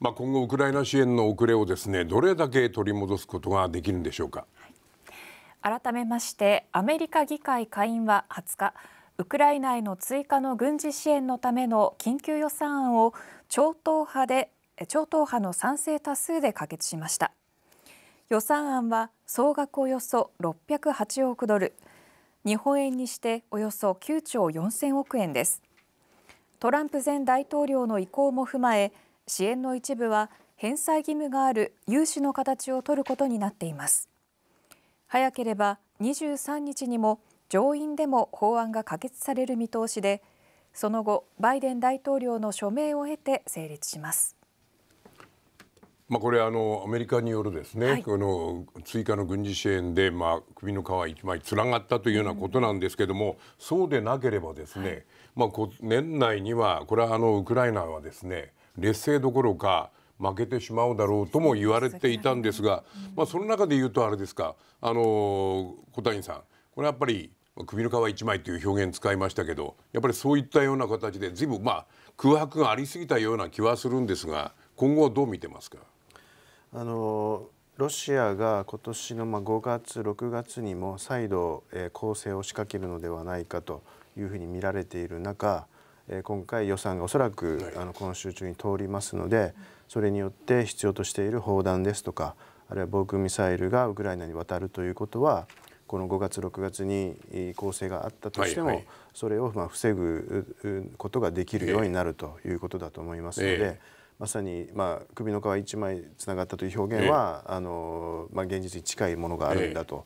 まあ、今後、ウクライナ支援の遅れをですねどれだけ取り戻すことができるんでしょうか。改めましてアメリカ議会下院は20日ウクライナへの追加の軍事支援のための緊急予算案を超党派で超党派の賛成多数で可決しました予算案は総額およそ608億ドル日本円にしておよそ9兆4000億円ですトランプ前大統領の意向も踏まえ支援の一部は返済義務がある融資の形を取ることになっています早ければ23日にも上院でも法案が可決される見通しでその後バイデン大統領の署名を経て成立しますまあ、これあのアメリカによるですね、はい、この追加の軍事支援で、まあ、首の皮一枚つながったというようなことなんですけども、うん、そうでなければですね、はい、まあ、こ年内にはこれはあのウクライナはですね劣勢どころか負けてしまうだろうとも言われていたんですが、まあ、その中で言うとあれですか、あの小谷さんこれやっぱり首の皮一枚という表現使いましたけどやっぱりそういったような形で随分まあ空白がありすぎたような気はするんですが今後はどう見てますかあのロシアが今年の5月6月にも再度、えー、攻勢を仕掛けるのではないかというふうに見られている中えー、今回予算がおそらく、はい、あの今週中に通りますのでそれによって必要としている砲弾ですとかあるいは防空ミサイルがウクライナに渡るということはこの5月6月に攻勢があったとしても、はいはい、それをまあ防ぐことができるようになるということだと思いますので。えーまさに、まあ、首の皮一枚つながったという表現は、えー、あのまあ、現実に近いものがあるんだと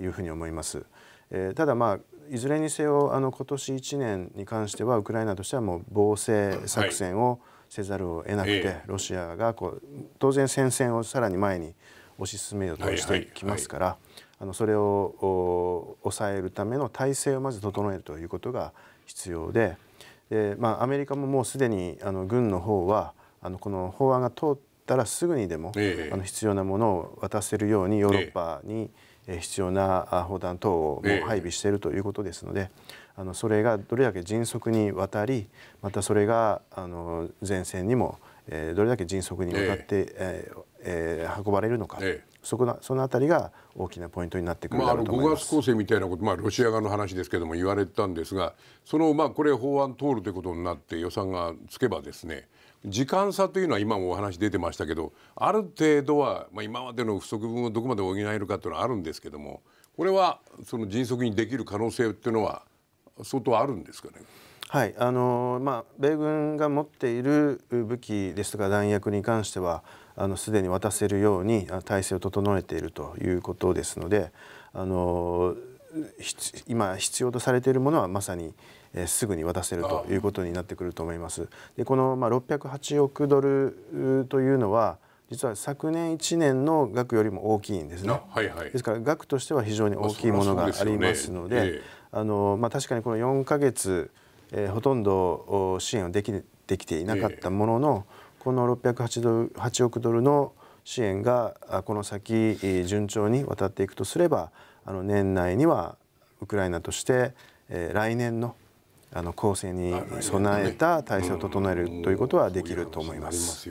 いうふうに思います。えー、ただまあいずれにせよあの今年1年に関してはウクライナとしてはもう防衛作戦をせざるを得なくて、はい、ロシアがこう当然戦線をさらに前に推し進めようとしてきますから、はいはいはい、あのそれを抑えるための体制をまず整えるということが必要でで、まあ、アメリカももうすでにあの軍の方はあのこの法案が通ったらすぐにでも、あの必要なものを渡せるようにヨーロッパに、ええ必要な砲弾等を配備しているということですので、あのそれがどれだけ迅速に渡りまたそれがあの前線にも、えどれだけ迅速に渡って、えー、えー、運ばれるのか、えー、そこのそのあたりが大きなポイントになってくるだろうと思いま、まあ、5月構成みたいなこと、まあ、ロシア側の話ですけども言われたんですがその、まあ、これ法案通るということになって予算がつけばですね時間差というのは今もお話出てましたけどある程度は、まあ、今までの不足分をどこまで補えるかというのはあるんですけどもこれはその迅速にできる可能性っていうのは相当あるんですかね。はいあのまあ、米軍が持っている武器ですとか弾薬に関してはあのすでに渡せるように体制を整えているということですのであの今必要とされているものはまさに、えすぐに渡せるということになってくると思います。でこのまあ608億ドルというのは実は昨年1年の額よりも大きいんですね。はいはい、ですから額としては非常に大きいものがありますので、あ、のまあ、確かにこの4か月、えー、ほとんど支援をできできていなかったものの、え、この608ドル8億ドルの支援がこの先順調に渡っていくとすればあの年内にはウクライナとして、えー、来年のあの構成に備えた体制を整えるということはできると思います。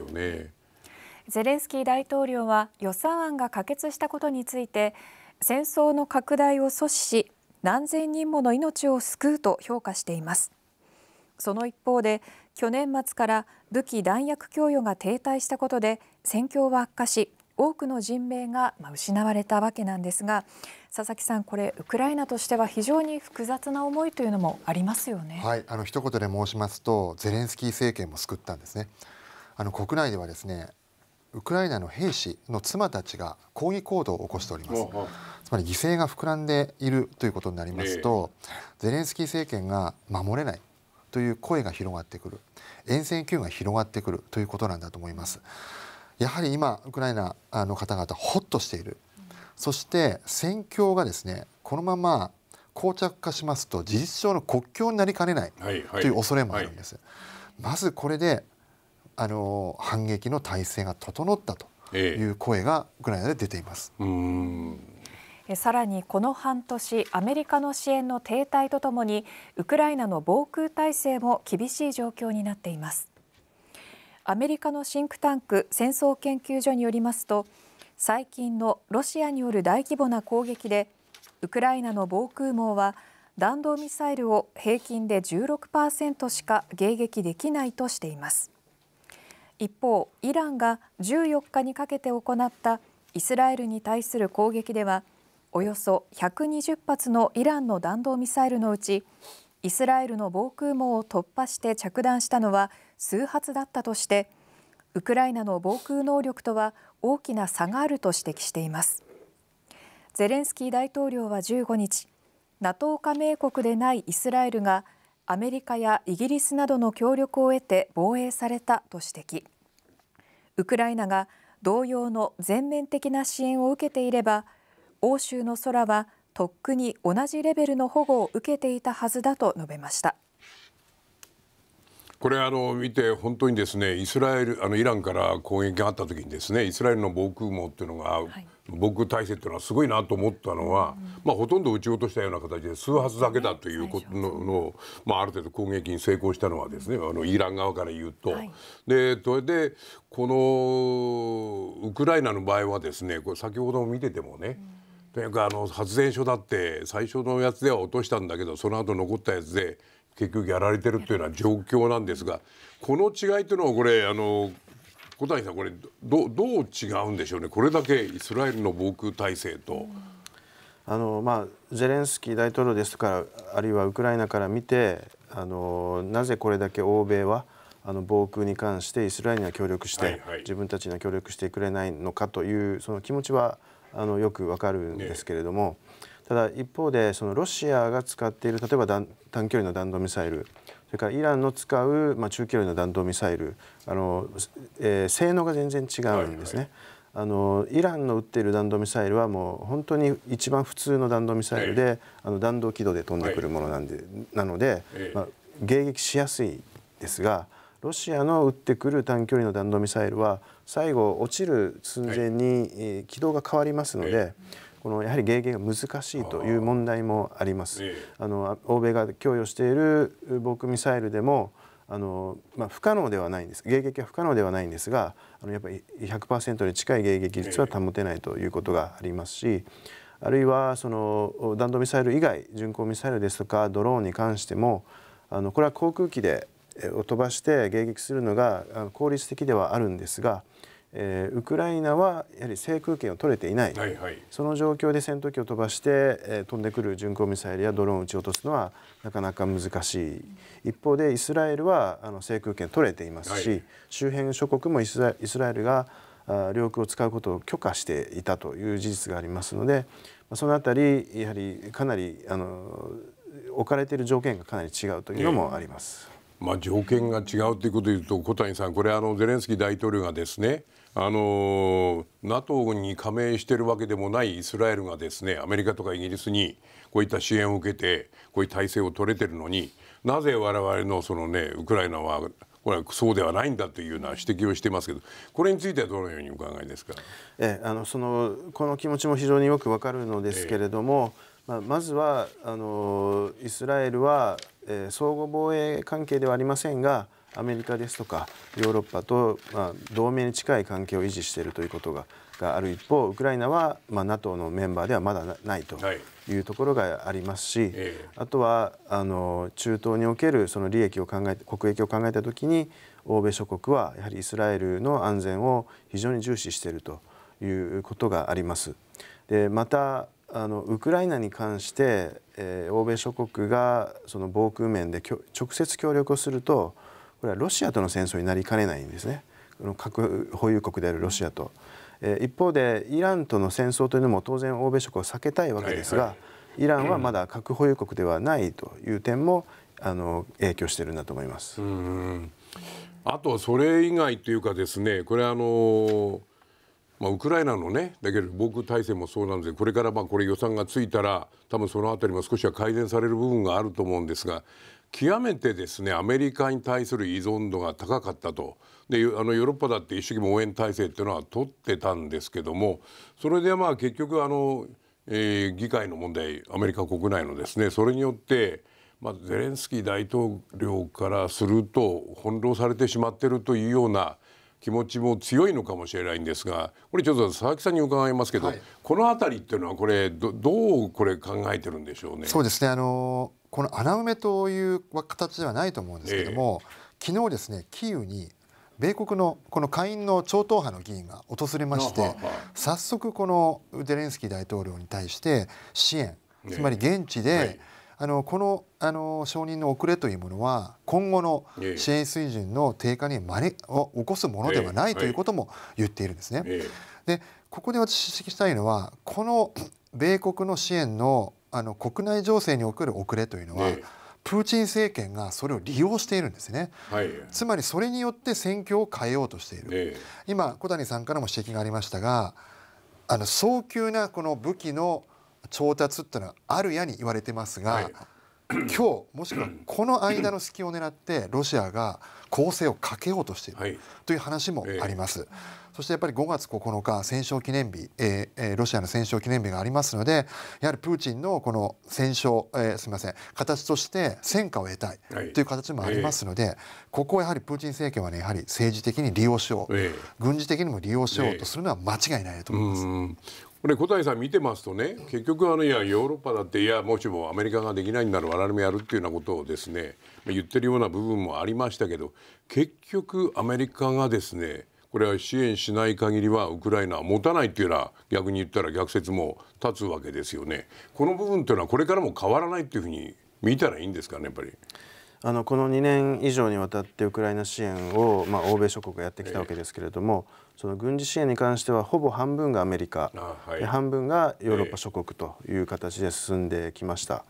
ゼレンスキー大統領は予算案が可決したことについて戦争の拡大を阻止し何千人もの命を救うと評価していますその一方で去年末から武器弾薬供与が停滞したことで戦況は悪化し多くの人命が失われたわけなんですが佐々木さん、これウクライナとしては非常に複雑な思いというのもありますよね。はい、あの一言で申しますとゼレンスキー政権も救ったんですね。あの国内ではですねウクライナの兵士の妻たちが抗議行動を起こしております。つまり犠牲が膨らんでいるということになりますと、ゼレンスキー政権が守れないという声が広がってくる、沿線級が広がってくるということなんだと思います。やはり今ウクライナの方々ほっとしている、そして戦況がですねこのまま膠着化しますと事実上の国境になりかねないという恐れもあるんです。まずこれであの反撃の体制が整ったという声がウクライナで出ています。ええ、さらにこの半年アメリカの支援の停滞とともにウクライナの防空体制も厳しい状況になっています。アメリカのシンクタンク戦争研究所によりますと最近のロシアによる大規模な攻撃でウクライナの防空網は弾道ミサイルを平均で16%しか迎撃できないとしています一方イランが14日にかけて行ったイスラエルに対する攻撃ではおよそ120発のイランの弾道ミサイルのうちイスラエルの防空網を突破して着弾したのは数発だったとしてウクライナの防空能力とは大きな差があると指摘していますゼレンスキー大統領は15日 NATO 加盟国でないイスラエルがアメリカやイギリスなどの協力を得て防衛されたと指摘ウクライナが同様の全面的な支援を受けていれば欧州の空はとっくに同じレベルの保護を受けていたはずだと述べました。これあの見て本当にですねイスラエルあのイランから攻撃があった時にですねイスラエルの防空網っていうのが、はい、防空体制っていうのはすごいなと思ったのは、うん、まあ、ほとんど撃ち落としたような形で数発だけだということののまあ、ある程度攻撃に成功したのはですねあのイラン側から言うと、はい、でそれでこのウクライナの場合はですねこれ先ほども見ててもね、うんとにかくあの発電所だって最初のやつでは落としたんだけどその後残ったやつで結局やられてるっていうような状況なんですがこの違いっていうのはこれあの小谷さんこれどどう違うんでしょうねこれだけイスラエルの防空体制と。あのまあ、ゼレンスキー大統領ですとかあるいはウクライナから見てあのなぜこれだけ欧米はあの防空に関してイスラエルには協力して、はいはい、自分たちには協力してくれないのかというその気持ちはあのよくわかるんですけれども、ねただ一方でそのロシアが使っている例えば短距離の弾道ミサイルそれからイランの使う、まあ、中距離の弾道ミサイルあの、えー、性能が全然違うんですね。はいはいあのイランの撃っている弾道ミサイルはもう本当に一番普通の弾道ミサイルで、ええ、あの弾道軌道で飛んでくるものなんで、はい、なので、え、まあ、迎撃しやすいですがロシアの撃ってくる短距離の弾道ミサイルは最後落ちる寸前に、はい、軌道が変わりますので。このやはり迎撃が難しいという問題もあります。あの欧米が供与している防空ミサイルでもあのまあ、不可能ではないんです迎撃は不可能ではないんですがあのやっぱり100%に近い迎撃率は保てないということがありますしあるいはその弾道ミサイル以外巡航ミサイルですとかドローンに関してもあのこれは航空機でを飛ばして迎撃するのが効率的ではあるんですがえー、ウクライナはやはり制空権を取れていない、はいはい、その状況で戦闘機を飛ばして、えー、飛んでくる巡航ミサイルやドローンを撃ち落とすのはなかなか難しい一方でイスラエルはあの制空権取れていますし、はい、周辺諸国もイスラエルがあ領空を使うことを許可していたという事実がありますので、まあ、そのあたりやはりかなりあの置かれている条件がかなり違うというのもあります。えー、まあ、条件が違うということでいうと小谷さんこれあのゼレンスキー大統領がですねあの NATO に加盟しているわけでもないイスラエルがですねアメリカとかイギリスにこういった支援を受けてこういう体制を取れているのになぜ我々のその、ね、ウクライナはこれはそうではないんだというような指摘をしてますけどこれについてはどのようにお考えですか、ええ、あのそのこの気持ちも非常によくわかるのですけれども、ええ、まあ、まずはあのイスラエルは、えー、相互防衛関係ではありませんがアメリカですとかヨーロッパと、まあ、同盟に近い関係を維持しているということががある一方ウクライナは、まあ、NATO のメンバーではまだないというところがありますし、はいあとはあの中東におけるその利益を考え国益を考えた時に欧米諸国はやはりイスラエルの安全を非常に重視しているということがあります。でまたあのウクライナに関して、えー、欧米諸国がその防空面で直接協力をするとこれはロシアとの戦争になりかねないんですね核保有国であるロシアと、え一方でイランとの戦争というのも当然欧米諸国は避けたいわけですが、はいはい、イランはまだ核保有国ではないという点も、うん、あの影響してるんだと思います。あとそれ以外というかですねこれあのまあ、ウクライナのねだけど防空体制もそうなんですこれからまあこれ予算がついたら多分その辺りも少しは改善される部分があると思うんですが極めてですねアメリカに対する依存度が高かったとであのヨーロッパだって一生懸命応援体制っていうのは取ってたんですけどもそれでまあ結局あの、えー、議会の問題アメリカ国内のですねそれによって、まあ、ゼレンスキー大統領からすると翻弄されてしまってるというような気持ちも強いのかもしれないんですがこれちょっと佐々木さんに伺いますけど、はい、この辺りっていうのはこれどどうこれ考えてるんでしょうね。そうですねあのーこの穴埋めという形ではないと思うんですけども、えー、昨日ですねキーウに米国のこの下院の超党派の議員が訪れまして早速このゼレンスキー大統領に対して支援つまり現地で、はい、あのこのあの承認の遅れというものは今後の支援水準の低下にまねを起こすものではないということも言っているんですね。でここで私指摘したいのはこの米国の支援のあの国内情勢における遅れというのは、ね、プーチン政権がそれを利用しているんですね、はい、つまりそれによって選挙を変えようとしている、ね、今小谷さんからも指摘がありましたがあの早急なこの武器の調達っていうのはあるやに言われてますが、はい 今日もしくはこの間の隙を狙ってロシアが攻勢をかけようとしている、という話もあります。えー、そしてやっぱり5月9日戦勝記念日、えーえー、ロシアの戦勝記念日がありますのでやはりプーチンのこの戦勝、えー、すみません形として戦果を得たいという形もありますので、はいえー、ここをやはりプーチン政権はねやはり政治的に利用しよう、軍事的にも利用しようとするのは間違いないと思います。これ小谷さん見てますとね結局あのいやヨーロッパだっていやもしもアメリカができないんなら我々もやるっていうようなことをですね言ってるような部分もありましたけど結局アメリカがですねこれは支援しない限りはウクライナは持たないっていうのは逆に言ったら逆説も立つわけですよね。この部分というのはこれからも変わらないっていうふうに見たらいいんですかねやっぱり。あのこの2年以上にわたってウクライナ支援を、まあ、欧米諸国がやってきたわけですけれども、えその軍事支援に関してはほぼ半分がアメリカ、はい、半分がヨーロッパ諸国という形で進んできました。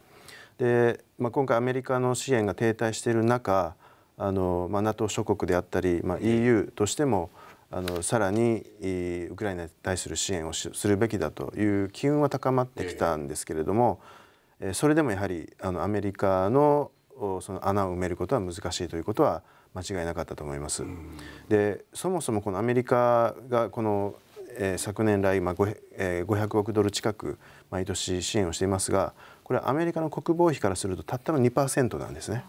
で、まあ、今回アメリカの支援が停滞している中あの、まあ、NATO 諸国であったり、まあ、EU としてもあのさらにウクライナに対する支援をするべきだという機運は高まってきたんですけれども、えそれでもやはりあのアメリカのその穴を埋めることは難しいということは間違いなかったと思います。でそもそもこのアメリカがこの、えー、昨年来、まあえー、500億ドル近く毎年支援をしていますがこれはアメリカの国防費からするとたったの2%なんですね。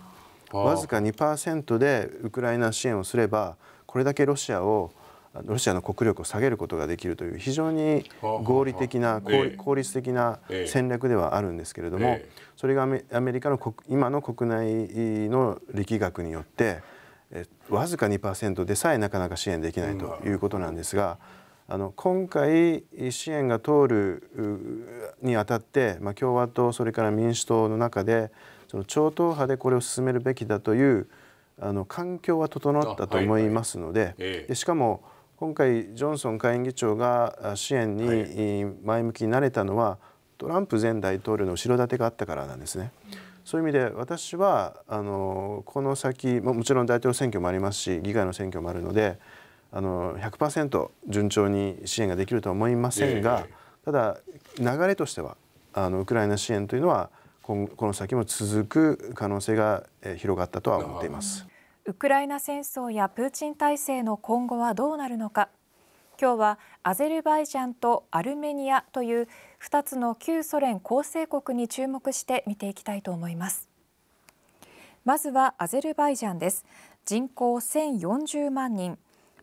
わずか2%でウクライナ支援をすればこれだけロシアをロシアの国力を下げることができるという非常に合理的な効率的な戦略ではあるんですけれどもそれがアメリカの今の国内の力学によってわずか2%でさえなかなか支援できないということなんですが。あの今回支援が通るにあたって、まあ、共和党それから民主党の中でその超党派でこれを進めるべきだというあの環境は整ったと思いますので、でしかも今回、ジョンソン下院議長が支援に前向きになれたのは、トランプ前大統領の後ろ盾があったからなんですね。そういう意味で私はあのこの先ももちろん大統領選挙もありますし議会の選挙もあるのであの100%順調に支援ができるとは思いませんがただ流れとしてはあのウクライナ支援というのはこの先も続く可能性が広がったとは思っています。ウクライナ戦争やプーチン体制の今後はどうなるのか今日はアゼルバイジャンとアルメニアという2つの旧ソ連構成国に注目して見ていきたいと思いますまずはアゼルバイジャンです人口1040万人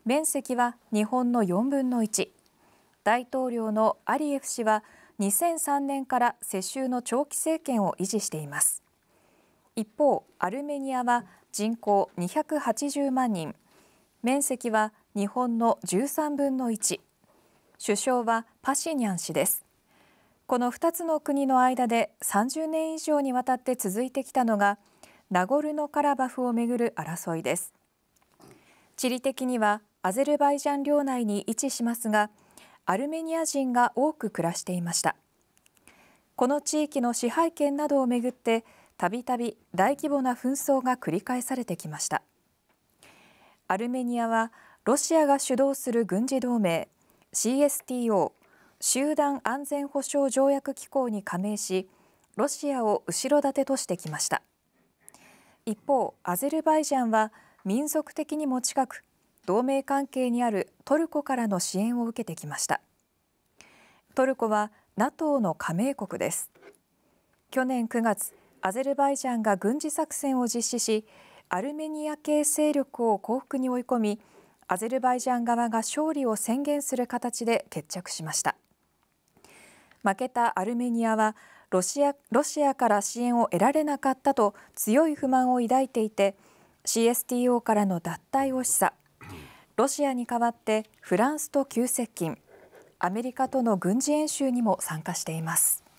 面積は日本の4分の1大統領のアリエフ氏は2003年から世襲の長期政権を維持しています一方アルメニアは人口280万人面積は日本の13分の1首相はパシニャン氏ですこの2つの国の間で30年以上にわたって続いてきたのがナゴルノカラバフをめぐる争いです地理的にはアゼルバイジャン領内に位置しますがアルメニア人が多く暮らしていましたこの地域の支配権などをめぐってたびたび大規模な紛争が繰り返されてきましたアルメニアはロシアが主導する軍事同盟 CSTO 集団安全保障条約機構に加盟しロシアを後ろ盾としてきました一方アゼルバイジャンは民族的にも近く同盟関係にあるトルコからの支援を受けてきましたトルコは NATO の加盟国です去年9月アゼルバイジャンが軍事作戦を実施しアルメニア系勢力を降伏に追い込みアゼルバイジャン側が勝利を宣言する形で決着しました負けたアルメニアはロシアロシアから支援を得られなかったと強い不満を抱いていて CSTO からの脱退を示唆ロシアに代わってフランスと急接近アメリカとの軍事演習にも参加しています。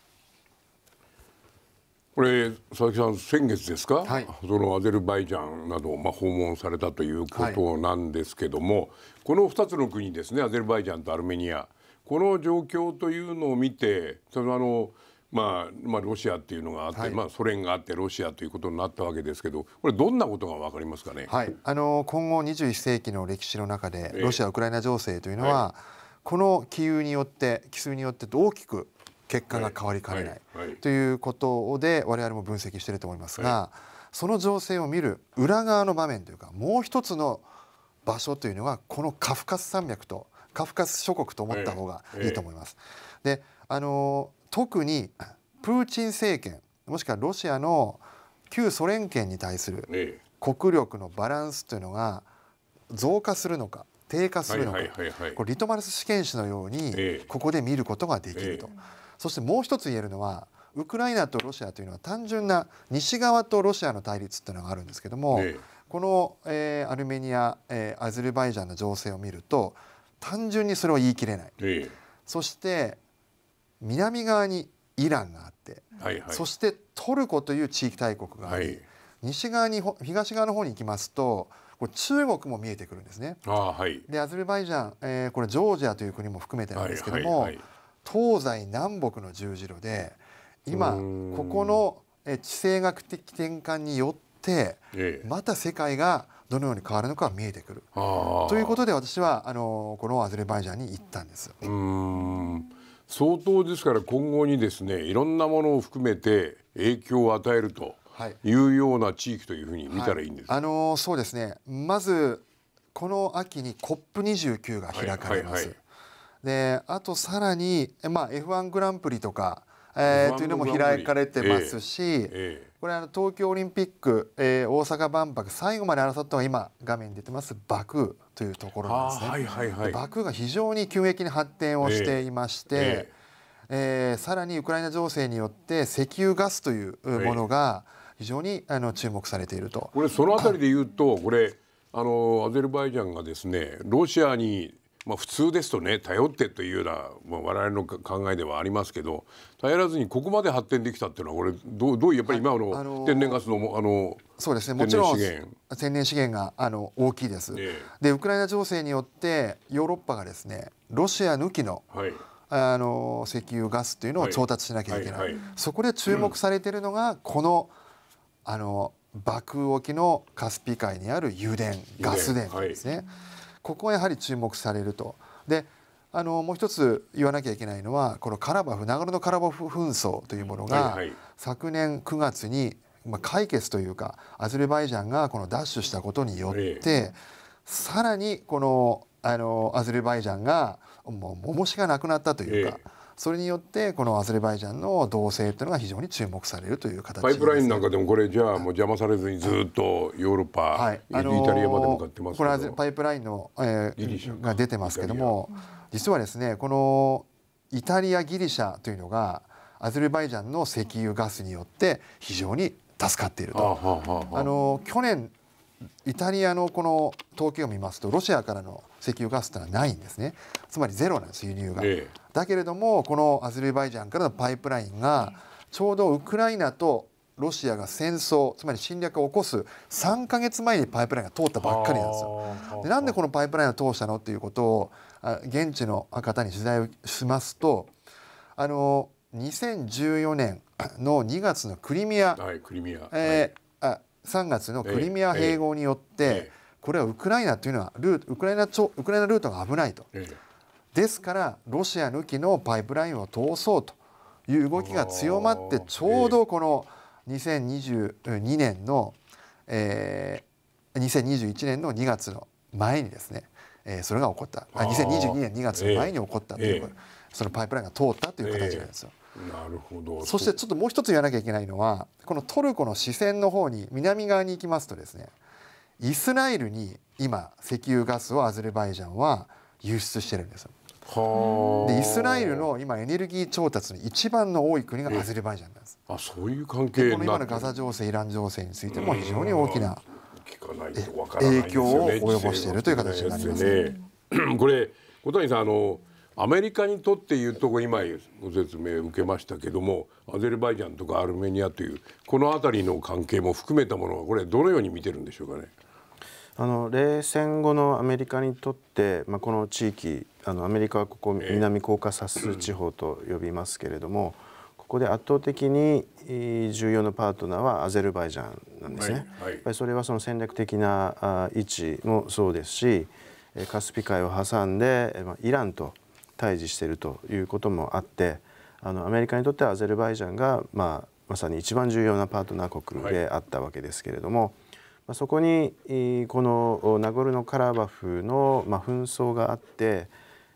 これ佐々木さん先月ですか、はい、そのアゼルバイジャンなどをまあ訪問されたということなんですけども、はい、この2つの国ですねアゼルバイジャンとアルメニアこの状況というのを見てそのあの、まあ、まあロシアというのがあって、はい、まあ、ソ連があってロシアということになったわけですけどこれどんなことが分かりますかね、あの今後21世紀の歴史の中でロシア・ウクライナ情勢というのは、この機運によって奇数によって大きく結果が変わりかねない、はいはい、ということで我々も分析していると思いますが、その情勢を見る裏側の場面というかもう一つの場所というのはこのカフカス山脈とカフカス諸国と思った方がいいと思います。であの特にプーチン政権もしくはロシアの旧ソ連圏に対する国力のバランスというのが増加するのか低下するのか、リトマルス試験紙のようにここで見ることができると。そしてもう一つ言えるのはウクライナとロシアというのは単純な西側とロシアの対立というのがあるんですけども、ええ、この、えー、アルメニア、えー、アゼルバイジャンの情勢を見ると単純にそれを言い切れない、え、そして南側にイランがあって、はいはい、そしてトルコという地域大国があり、はい、西側に東側の方に行きますとこれ中国も見えてくるんですね。はい、でアゼルバイジャン、えー、これジョージアという国も含めてなんですけども。はいはいはい東西南北の十字路で今ここの地政学的転換によってまた世界がどのように変わるのか見えてくるということで私はあのこのアゼルバイジャンに行ったんです。相当ですから今後にですねいろんなものを含めて影響を与えるというような地域というふうに見たらいいんです、はい、あのそうですねまずこの秋に COP29 が開かれます。はいはいはいであとさらに、まあ、F1 グランプリとか、えー、というのも開かれてますし、ええこれあの東京オリンピック、えー、大阪万博最後まで争ったのが今画面に出てますバクーというところなんですね。はいはいはい、バクーが非常に急激に発展をしていまして、えええー、さらにウクライナ情勢によって石油ガスというものが非常にあの注目されていると。これそのあたりで言うとこれあのアゼルバイジャンがですねロシアにまあ、普通ですとね頼ってというような、まあ、我々の考えではありますけど頼らずにここまで発展できたっていうのはこれどうどうやっぱり今の、あの天然ガスのあのそうですねもちろん天然資源があの大きいです。ね、でウクライナ情勢によってヨーロッパがですねロシア抜きの、はいあの石油ガスというのを調達しなきゃいけない、はいはいはい、そこで注目されているのが、うん、このあの爆沖のカスピ海にある油田ガス田ですね。ここはやはり注目されると。であのもう一つ言わなきゃいけないのはこのカラバフナ野ルノカラバフ紛争というものが、昨年9月に、まあ、解決というかアゼルバイジャンがこのシュしたことによって、えさらにこのあのアゼルバイジャンがもうももしがなくなったというか。えそれによってこのアゼルバイジャンの動静というのが非常に注目されるという形パイプラインなんかでもこれじゃあもう邪魔されずにずっとヨーロッパ、はいあのー、イタリアまで向かってますこれはパイプラインの、えー、が出てますけども実はですねこのイタリアギリシャというのがアゼルバイジャンの石油ガスによって非常に助かっていると。あの去年イタリアのこの統計を見ますとロシアからの石油ガスというのはないんですねつまりゼロなんです輸入が、ええ、だけれどもこのアゼルバイジャンからのパイプラインがちょうどウクライナとロシアが戦争つまり侵略を起こす3か月前にパイプラインが通ったばっかりなんですよ。でなんでこのパイプラインを通したのっていうことを現地の方に取材をしますとあの2014年の2月のクリミアはい、クリミアえーはい3月のクリミア併合によって、これはウクライナというのはルートウクライナウクライナルートが危ないと、ですからロシア抜きのパイプラインを通そうという動きが強まってちょうどこの2022年の、えー、2021年の2月の前にですね、えー、それが起こったあ2022年2月の前に起こったという、そのパイプラインが通ったという形なんですよ。なるほどそしてちょっともう一つ言わなきゃいけないのはこのトルコの視線の方に南側に行きますとですねイスラエルに今石油ガスをアゼルバイジャンは輸出してるんですでイスラエルの今エネルギー調達の一番の多い国がアゼルバイジャンなんですあそういう関係この今のガザ情勢イラン情勢についても非常に大きな影響を及ぼしているという形になります、ね、これ小谷さんあのアメリカにとっていうとこ今ご説明受けましたけどもアゼルバイジャンとかアルメニアというこの辺りの関係も含めたものはこれどのように見てるんでしょうかね。あの冷戦後のアメリカにとって、まあ、この地域あのアメリカはここ南コーカサス地方と呼びますけれども、ここで圧倒的に重要なパートナーはアゼルバイジャンなんですね。はいはい、やっぱりそれはその戦略的な位置もそうですしカスピ海を挟んで、まあ、イランと対峙しているということもあってあのアメリカにとってはアゼルバイジャンが、まあ、まさに一番重要なパートナー国であったわけですけれども、はい、まあ、そこにこのナゴルノカラバフの、まあ、紛争があって、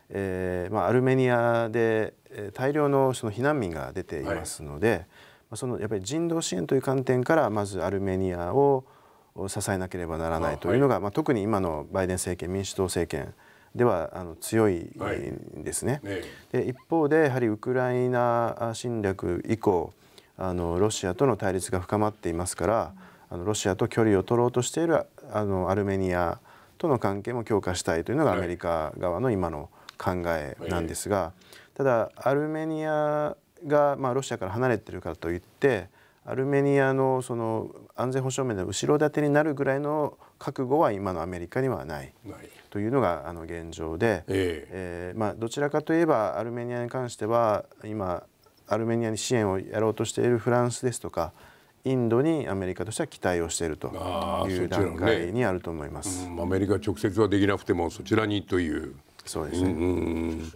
えーまあ、アルメニアで大量のその避難民が出ていますので、はい、まそのやっぱり人道支援という観点からまずアルメニアを支えなければならないというのが、はい、まあ、特に今のバイデン政権民主党政権ではあの強いんですね。はい、で一方でやはりウクライナ侵略以降あのロシアとの対立が深まっていますからあのロシアと距離を取ろうとしているあのアルメニアとの関係も強化したいというのがアメリカ側の今の考えなんですが、ただアルメニアが、まあ、ロシアから離れてるからといってアルメニアのその安全保障面の後ろ盾になるぐらいの覚悟は今のアメリカにはない。ないというのがあの現状で、えええー、まあ、どちらかといえばアルメニアに関しては今アルメニアに支援をやろうとしているフランスですとかインドにアメリカとしては期待をしているという段階にあると思います、ねうん、アメリカ直接はできなくてもそちらにというそうですね、うん、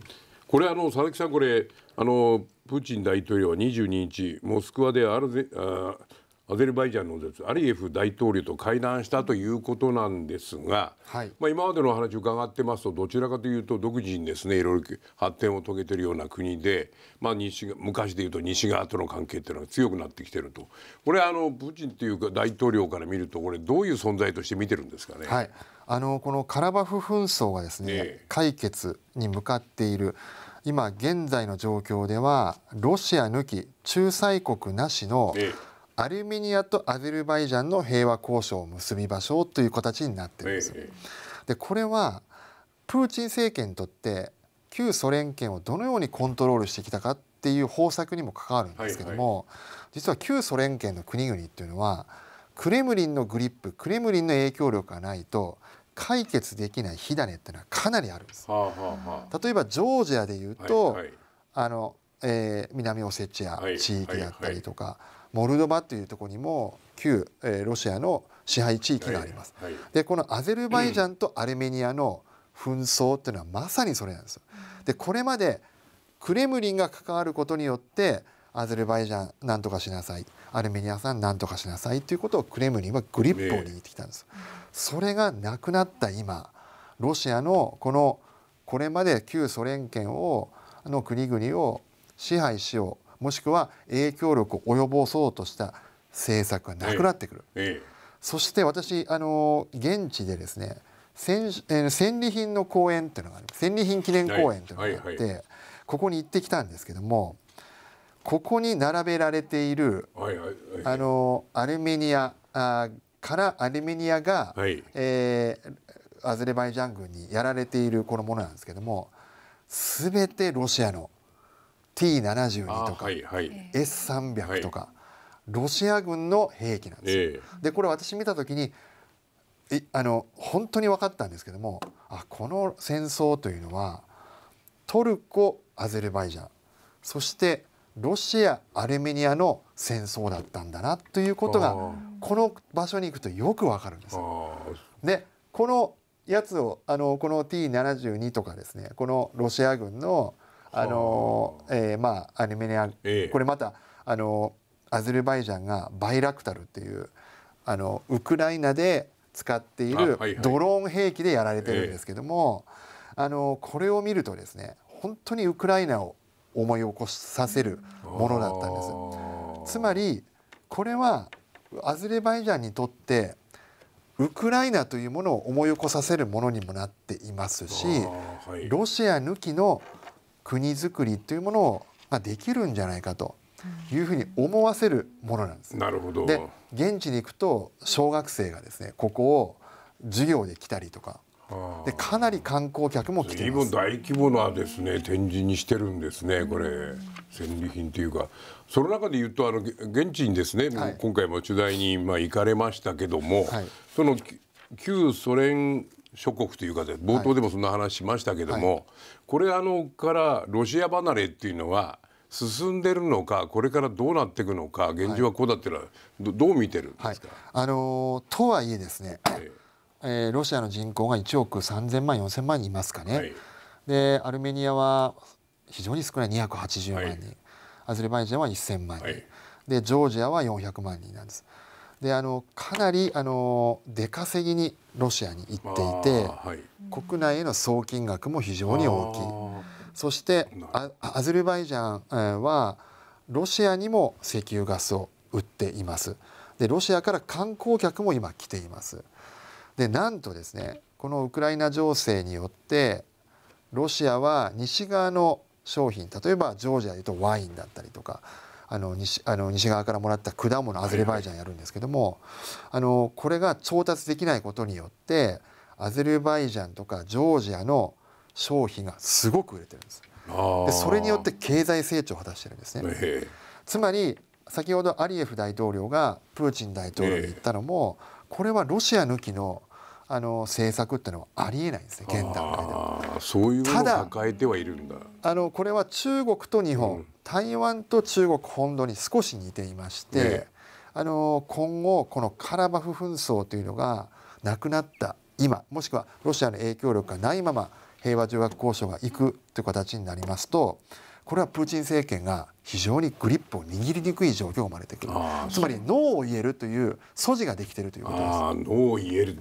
これあの佐々木さんこれあのプーチン大統領は22日モスクワでアルゼあアゼルバイジャンのアリエフ大統領と会談したということなんですが、はい、まあ、今までの話を伺ってますとどちらかというと独自にですねいろいろ発展を遂げているような国で、まあ西、昔でいうと西側との関係っていうのが強くなってきているとこれあのプーチンというか大統領から見るとこれどういう存在として見てるんですかね。はい、あのこのカラバフ紛争がですね、え解決に向かっている今現在の状況ではロシア抜き仲裁国なしの、ええアルメニアとアゼルバイジャンの平和交渉を結びましょうという形になってるんです。でこれはプーチン政権にとって旧ソ連圏をどのようにコントロールしてきたかっていう方策にも関わるんですけども、はいはい、実は旧ソ連圏の国々っていうのはクレムリンのグリップクレムリンの影響力がないと解決できない火種っていうのはかなりあるんです。はあはあ、例えばジョージアで言うと、はいはい、あのえー、南オセチア地域だったりとか、はいはいモルドバというところにも旧、えー、ロシアの支配地域があります。はいはい、でこのアゼルバイジャンとアルメニアの紛争というのはまさにそれなんですよ。でこれまでクレムリンが関わることによってアゼルバイジャン何とかしなさいアルメニアさん何とかしなさいということをクレムリンはグリップを握ってきたんです。それがなくなった今ロシアのこのこれまで旧ソ連圏をの国々を支配しようもしくは影響力を及ぼそうとした政策がなくなってくる、ええ、そして私あの現地でですね戦,、えー、戦利品の公園っていうのがある戦利品記念公園っていうのがあって、はいはいはい、ここに行ってきたんですけどもここに並べられている、はいはいはい、あのアルメニアあからアルメニアが、はい、えー、アゼルバイジャン軍にやられているこのものなんですけども全てロシアの T72 とか、はいはい、S300 とか、はい、ロシア軍の兵器なんですよ。えー、でこれ私見た時にいあの本当に分かったんですけどもあこの戦争というのはトルコアゼルバイジャンそしてロシアアルメニアの戦争だったんだなということがこの場所に行くとよくわかるんです。でこのやつをあのこの T72 とかですねこのロシア軍のあのえー、まあアルメニア、えー、これまたあのアゼルバイジャンがバイラクタルっていうあのウクライナで使っているドローン兵器でやられてるんですけども、あ、はいはいえー、のこれを見るとですね本当にウクライナを思い起こさせるものだったんですつまりこれはアゼルバイジャンにとってウクライナというものを思い起こさせるものにもなっていますし、はい、ロシア抜きの国づくりというものをができるんじゃないかというふうに思わせるものなんです。なるほどで現地に行くと小学生がですねここを授業で来たりとかでかなり観光客も来ています大規模なですね展示にしてるんですねこれ戦利品というかその中で言うとあの現地にですね、はい、今回も取材にまあ行かれましたけども、はい、その旧ソ連諸国というか冒頭でもそんな話しましたけども、はい、これあのからロシア離れっていうのは進んでるのかこれからどうなっていくのか現状はこうだっていうのはど,、どう見てるんですか、はい、あのー、とはいえですね、えー、えー、ロシアの人口が1億3000万4000万人いますかね、はい、でアルメニアは非常に少ない280万人、アゼルバイジャンは1000万人、でジョージアは400万人なんです。であのかなりあの出稼ぎにロシアに行っていて、はい、国内への送金額も非常に大きいそしてアゼルバイジャンはロシアにも石油ガスを売っていますでロシアから観光客も今来ていますでなんとですねこのウクライナ情勢によってロシアは西側の商品例えばジョージアでいうとワインだったりとかあの西あの西側からもらった果物アゼルバイジャンやるんですけどもあのこれが調達できないことによってアゼルバイジャンとかジョージアの商品がすごく売れてるんです。でそれによって経済成長を果たしてるんですね。つまり先ほどアリエフ大統領がプーチン大統領に言ったのもこれはロシア抜きのあの政策ってのはありえないんですね現段階では。そういうのを抱えてはいるんだあのこれは中国と日本、うん、台湾と中国本土に少し似ていまして、ね、あの今後このカラバフ紛争というのがなくなった今もしくはロシアの影響力がないまま平和条約交渉がいくという形になりますとこれはプーチン政権が非常にグリップを握りにくい状況が生まれてくるつまりノーを言えるという素地ができているということです。ノーを言える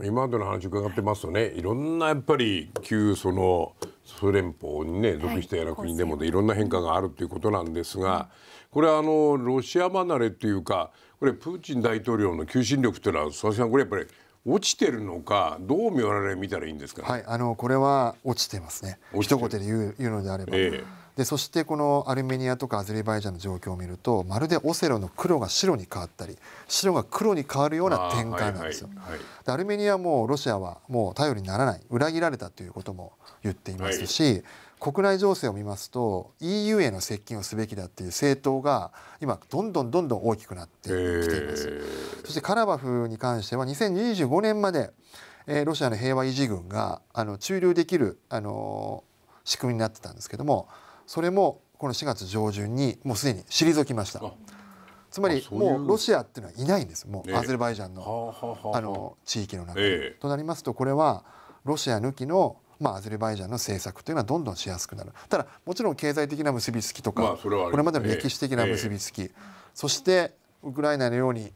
今までの話伺ってますとねいろんなやっぱり旧そのソ連邦にね属したような国でも、い、ろんな変化があるということなんですがこれはあのロシア離れというかこれプーチン大統領の求心力というのは佐々木さんこれやっぱり落ちてるのかどう見られ見たらいいんですか、ね、はいあのこれは落ちてますね一言で言う言うのであれば、えーでそしてこのアルメニアとかアゼルバイジャンの状況を見るとまるでオセロの黒が白に変わったり白が黒に変わるような展開なんですよ。はいはい、でアルメニアもロシアはもう頼りにならない裏切られたということも言っていますし、はい、国内情勢を見ますと EU への接近をすべきだっていう政党が今どんどんどんどん大きくなってきています。そしてカラバフに関しては2025年まで、えー、ロシアの平和維持軍があの駐留できるあの仕組みになってたんですけどもそれもこの4月上旬にもうすでに退きました。つまりもうロシアっていうのはいないんですもうアゼルバイジャンのあの地域の中で。となりますとこれはロシア抜きのまあ、アゼルバイジャンの政策というのはどんどんしやすくなるただもちろん経済的な結びつきとか、これまでの歴史的な結びつき、そしてウクライナのように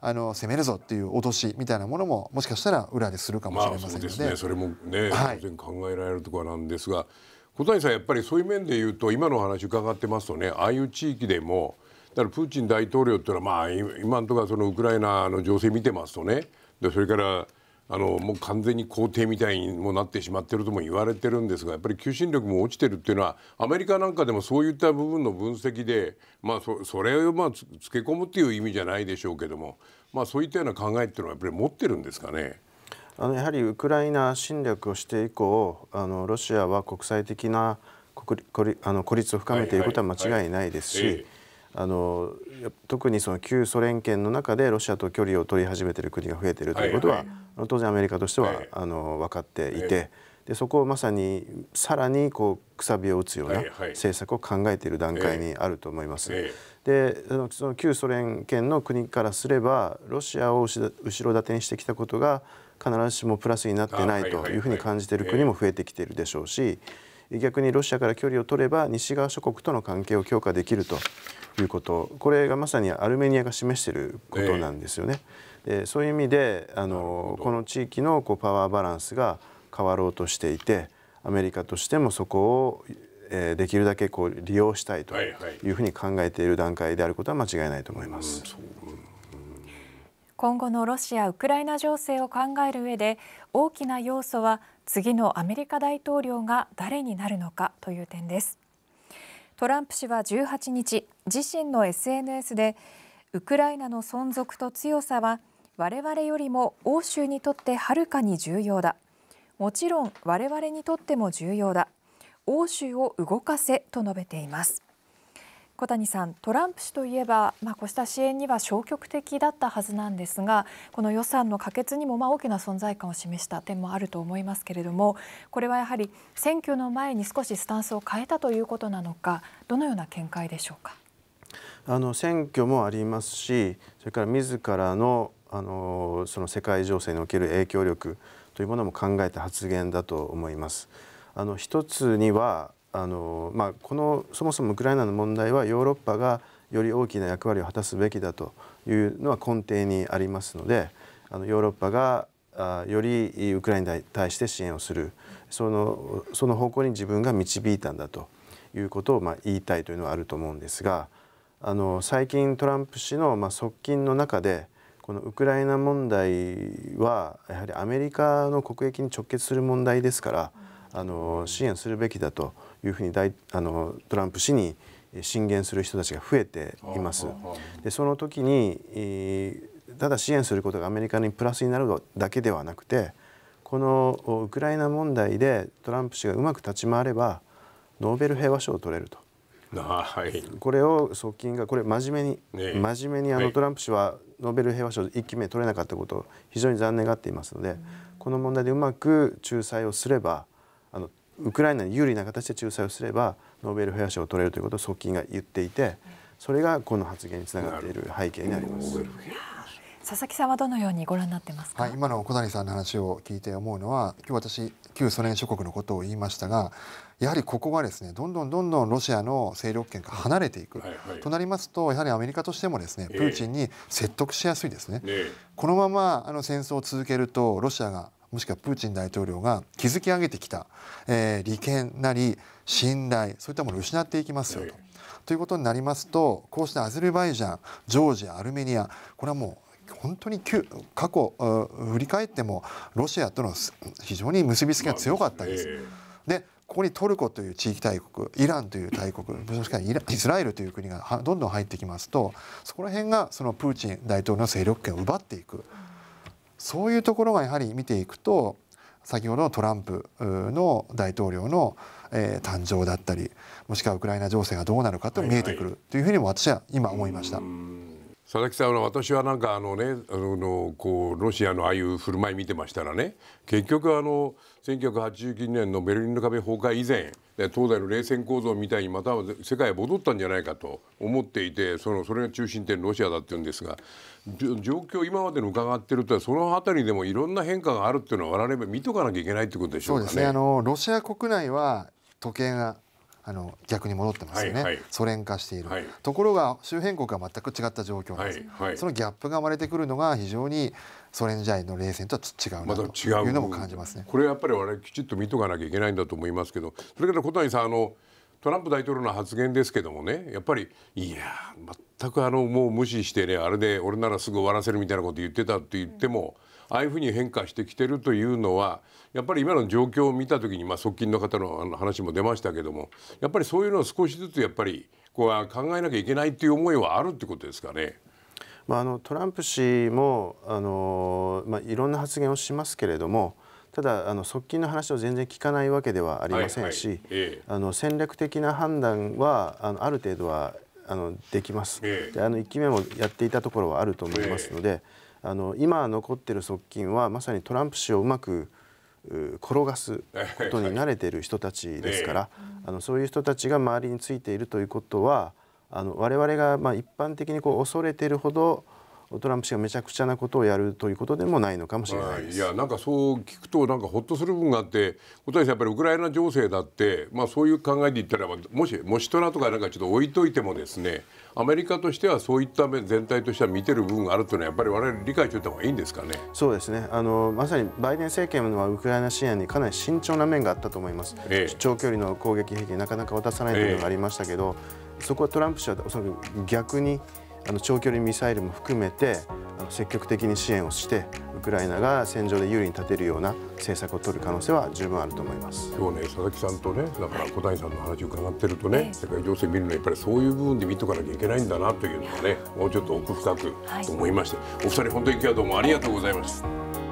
あの攻めるぞっていう脅しみたいなものももしかしたら裏でするかもしれませんので,、まあ、それもね、当然考えられるところなんですが。小谷さんやっぱりそういう面で言うと今の話伺ってますとねああいう地域でもだからプーチン大統領っていうのはまあ今のところそのウクライナの情勢見てますとねでそれからあのもう完全に皇帝みたいにもなってしまってるとも言われてるんですがやっぱり求心力も落ちてるっていうのはアメリカなんかでもそういった部分の分析で、まあそ、それをまあつけ込むっていう意味じゃないでしょうけども、まあ、そういったような考えっていうのはやっぱり持ってるんですかね。あのやはりウクライナ侵略をして以降あのロシアは国際的な国孤あの孤立を深めていることは間違いないですし、あの特にその旧ソ連圏の中でロシアと距離を取り始めている国が増えているということは、はいはい、当然アメリカとしては、はい、あの分かっていて。でそこをまさにさらにこうくさびを打つような政策を考えている段階にあると思います。はいはい、でその旧ソ連圏の国からすればロシアを後ろ盾にしてきたことが必ずしもプラスになってないというふうに感じている国も増えてきているでしょうし逆にロシアから距離を取れば西側諸国との関係を強化できるということこれがまさにアルメニアが示していることなんですよね。でそういう意味であのこの地域のこうパワーバランスが変わろうとしていてアメリカとしてもそこをえできるだけこう利用したいというふうに考えている段階であることは間違いないと思います。う今後のロシア・ウクライナ情勢を考える上で大きな要素は次のアメリカ大統領が誰になるのかという点ですトランプ氏は18日自身の SNS でウクライナの存続と強さは我々よりも欧州にとってはるかに重要だもちろん我々にとっても重要だ欧州を動かせと述べています小谷さんトランプ氏といえば、まあ、こうした支援には消極的だったはずなんですがこの予算の可決にもまあ大きな存在感を示した点もあると思いますけれどもこれはやはり選挙の前に少しスタンスを変えたということなのかどのような見解でしょうか。あの選挙もありますしそれから自らのあのその世界情勢における影響力というものも考えた発言だと思います。あの一つにはあの、まあ、このそもそもウクライナの問題はヨーロッパがより大きな役割を果たすべきだというのは根底にありますのであのヨーロッパがあよりウクライナに対して支援をするそのその方向に自分が導いたんだということをまあ言いたいというのはあると思うんですがあの最近トランプ氏のまあ側近の中でこのウクライナ問題はやはりアメリカの国益に直結する問題ですから、うんあの支援するべきだというふうに大あのトランプ氏に進言する人たちが増えています。でその時に、ただ支援することがアメリカにプラスになるだけではなくてこのウクライナ問題でトランプ氏がうまく立ち回ればノーベル平和賞を取れると。はい、これを側近がこれ真面目に、真面目にあのトランプ氏はノーベル平和賞1期目取れなかったことを非常に残念がっていますので、この問題でうまく仲裁をすればあのウクライナに有利な形で仲裁をすればノーベル平和賞を取れるということを側近が言っていてそれがこの発言につながっている背景にあります。佐々木さんはどのようにご覧になってますか、はい、今の小谷さんの話を聞いて思うのは今日私旧ソ連諸国のことを言いましたがやはりここはですねどんどんどんどんロシアの勢力圏から離れていく、はいはい、となりますとやはりアメリカとしてもですねプーチンに説得しやすいですね、えー、このままあの戦争を続けるとロシアがもしくはプーチン大統領が築き上げてきた、えー、利権なり信頼そういったものを失っていきますよと。ということになりますとこうしたアゼルバイジャンジョージアアルメニアこれはもう本当に過去振り返ってもロシアとの非常に結びつきが強かったです。でここにトルコという地域大国イランという大国もしくはイスラエルという国がどんどん入ってきますとそこら辺がそのプーチン大統領の勢力圏を奪っていくそういうところがやはり見ていくと先ほどのトランプの大統領の、誕生だったりもしくはウクライナ情勢がどうなるかと見えてくるというふうにも私は今思いました。はいはい佐々木さん私はなんかあのねあのこうロシアのああいう振る舞い見てましたらね結局あの1989年のベルリンの壁崩壊以前東西の冷戦構造みたいにまた世界へ戻ったんじゃないかと思っていてそのそれが中心点ロシアだっていうんですが状況今までの伺っているとその辺りでもいろんな変化があるっていうのは我々見とかなきゃいけないってことでしょうかね。ねあのロシア国内は時計があの逆に戻ってますよね、はいはい、ソ連化している、はい、ところが周辺国は全く違った状況です、はいはい、そのギャップが生まれてくるのが非常にソ連時代の冷戦とは違うなというのも感じますね、ま、これやっぱり我々きちっと見とかなきゃいけないんだと思いますけどそれから小谷さんあのトランプ大統領の発言ですけどもねやっぱりいや全くあのもう無視してねあれで俺ならすぐ終わらせるみたいなこと言ってたって言っても、ああいうふうに変化してきてるというのはやっぱり今の状況を見た時に、まあ、側近の方の話も出ましたけどもやっぱりそういうのを少しずつやっぱりこう考えなきゃいけないっていう思いはあるってことですかね。まあ、あのトランプ氏もあの、まあ、いろんな発言をしますけれどもただあの側近の話を全然聞かないわけではありませんし、はいはいえー、あの戦略的な判断はあのある程度はあのできます、えー、であの1期目もやっていたところはあると思いますので、えー、あの今残ってる側近はまさにトランプ氏をうまく転がすことに慣れている人たちですから、あのそういう人たちが周りについているということはあの我々がまあ一般的にこう恐れているほどトランプ氏がめちゃくちゃなことをやるということでもないのかもしれない、はい、いやなんかそう聞くとなんかほっとする部分があって小谷さんやっぱりウクライナ情勢だって、まあ、そういう考えで言ったらもしもしトラとかなんかちょっと置いといてもですねアメリカとしてはそういった面全体としては見てる部分があるというのはやっぱり我々理解しておいた方がいいんですかね。そうですねあのまさにバイデン政権はウクライナ支援にかなり慎重な面があったと思います。ええ、長距離の攻撃兵器なかなか渡さないというのがありましたけど、え、そこはトランプ氏はおそらく逆にあの長距離ミサイルも含めて積極的に支援をしてウクライナが戦場で有利に立てるような政策を取る可能性は十分あると思います今日ね佐々木さんとねだから小谷さんの話を伺ってるとね、はい、世界情勢見るのはやっぱりそういう部分で見とかなきゃいけないんだなというのがねもうちょっと奥深く思いまして、はい、お二人本当に今日はどうもありがとうございました。